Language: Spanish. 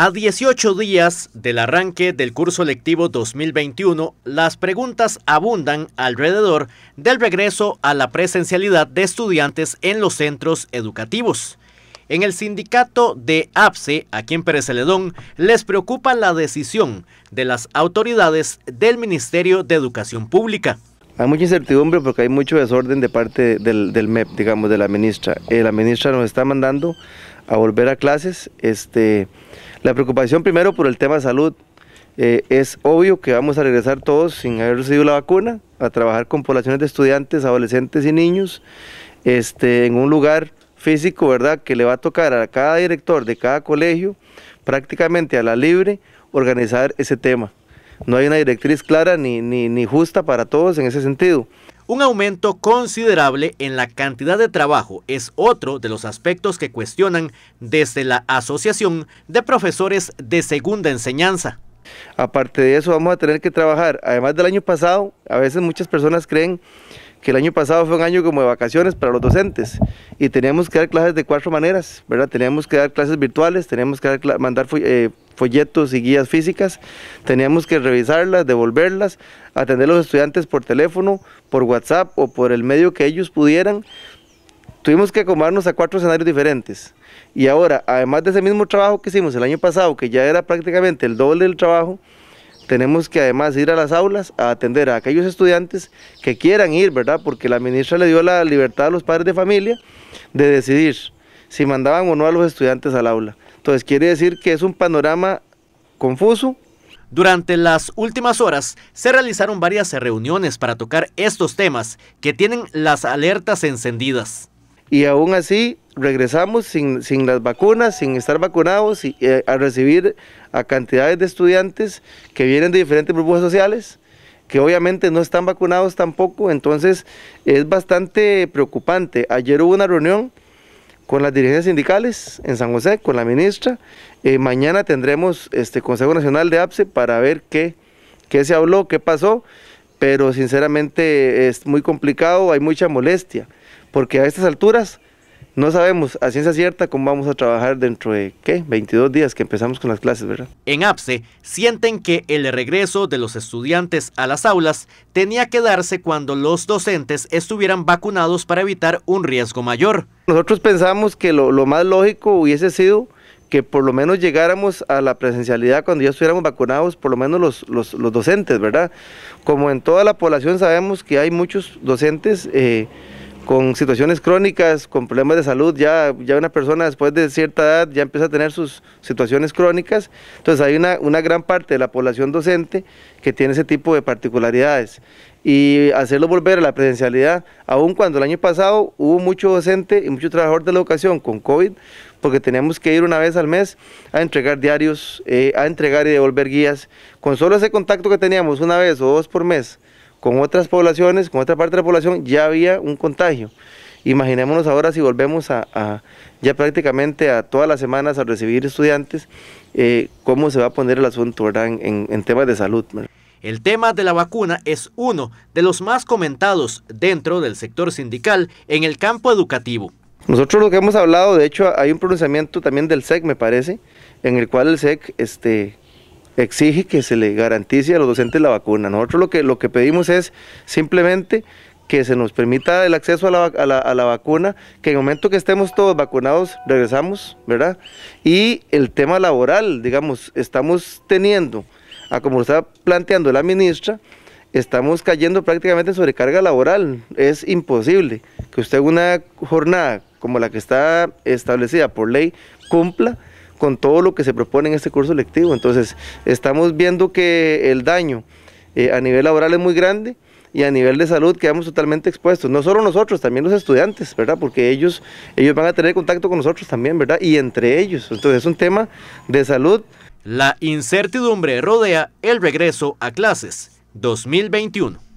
A 18 días del arranque del curso lectivo 2021, las preguntas abundan alrededor del regreso a la presencialidad de estudiantes en los centros educativos. En el sindicato de APSE, aquí en Pérez Celedón, les preocupa la decisión de las autoridades del Ministerio de Educación Pública. Hay mucha incertidumbre porque hay mucho desorden de parte del, MEP, digamos, de la ministra. Eh, la ministra nos está mandando a volver a clases. Este, la preocupación primero por el tema de salud. Eh, es obvio que vamos a regresar todos sin haber recibido la vacuna, a trabajar con poblaciones de estudiantes, adolescentes y niños, este, en un lugar físico, ¿verdad?, que le va a tocar a cada director de cada colegio, prácticamente a la libre, organizar ese tema no hay una directriz clara ni, ni, justa para todos en ese sentido. Un aumento considerable en la cantidad de trabajo es otro de los aspectos que cuestionan desde la Asociación de Profesores de Segunda Enseñanza. Aparte de eso, vamos a tener que trabajar, además del año pasado, a veces muchas personas creen que el año pasado fue un año como de vacaciones para los docentes y teníamos que dar clases de cuatro maneras, ¿verdad? Teníamos que dar clases virtuales, teníamos que mandar eh, folletos y guías físicas, teníamos que revisarlas, devolverlas, atender a los estudiantes por teléfono, por WhatsApp o por el medio que ellos pudieran. Tuvimos que acomodarnos a cuatro escenarios diferentes. Y ahora, además de ese mismo trabajo que hicimos el año pasado, que ya era prácticamente el doble del trabajo, tenemos que además ir a las aulas a atender a aquellos estudiantes que quieran ir, ¿verdad? Porque la ministra le dio la libertad a los padres de familia de decidir si mandaban o no a los estudiantes al aula. Entonces quiere decir que es un panorama confuso. Durante las últimas horas se realizaron varias reuniones para tocar estos temas que tienen las alertas encendidas y aún así regresamos sin, las vacunas, sin estar vacunados y, eh, a recibir a cantidades de estudiantes que vienen de diferentes grupos sociales que obviamente no están vacunados tampoco, entonces es bastante preocupante. Ayer hubo una reunión con las dirigentes sindicales en San José, con la ministra. Eh, mañana tendremos este Consejo Nacional de APSE para ver qué, qué se habló, qué pasó, pero sinceramente es muy complicado, hay mucha molestia porque a estas alturas no sabemos a ciencia cierta cómo vamos a trabajar dentro de, ¿qué? 22 días que empezamos con las clases, ¿verdad? En APSE sienten que el regreso de los estudiantes a las aulas tenía que darse cuando los docentes estuvieran vacunados para evitar un riesgo mayor. Nosotros pensamos que lo, más lógico hubiese sido que por lo menos llegáramos a la presencialidad cuando ya estuviéramos vacunados, por lo menos los, docentes, ¿verdad? Como en toda la población sabemos que hay muchos docentes... Eh, con situaciones crónicas, con problemas de salud, ya, ya una persona después de cierta edad ya empieza a tener sus situaciones crónicas, entonces hay una, gran parte de la población docente que tiene ese tipo de particularidades y hacerlo volver a la presencialidad, aun cuando el año pasado hubo mucho docente y mucho trabajador de la educación con COVID, porque teníamos que ir una vez al mes a entregar diarios, eh, a entregar y devolver guías. Con solo ese contacto que teníamos una vez o dos por mes con otras poblaciones, con otra parte de la población, ya había un contagio. Imaginémonos ahora si volvemos a, ya prácticamente a todas las semanas a recibir estudiantes, eh, cómo se va a poner el asunto ¿verdad? En, temas de salud. El tema de la vacuna es uno de los más comentados dentro del sector sindical en el campo educativo. Nosotros lo que hemos hablado, de hecho hay un pronunciamiento también del SEC, me parece, en el cual el SEC este, exige que se le garantice a los docentes la vacuna. Nosotros lo que, lo que pedimos es simplemente que se nos permita el acceso a la, vacuna, que en el momento que estemos todos vacunados, regresamos, ¿verdad? Y el tema laboral, digamos, estamos teniendo, a como está planteando la ministra, estamos cayendo prácticamente en sobrecarga laboral. Es imposible que usted una jornada como la que está establecida por ley cumpla con todo lo que se propone en este curso lectivo. Entonces, estamos viendo que el daño eh, a nivel laboral es muy grande y a nivel de salud quedamos totalmente expuestos. No solo nosotros, también los estudiantes, ¿verdad? Porque ellos, ellos van a tener contacto con nosotros también, ¿verdad? Y entre ellos. Entonces, es un tema de salud. La incertidumbre rodea el regreso a clases 2021.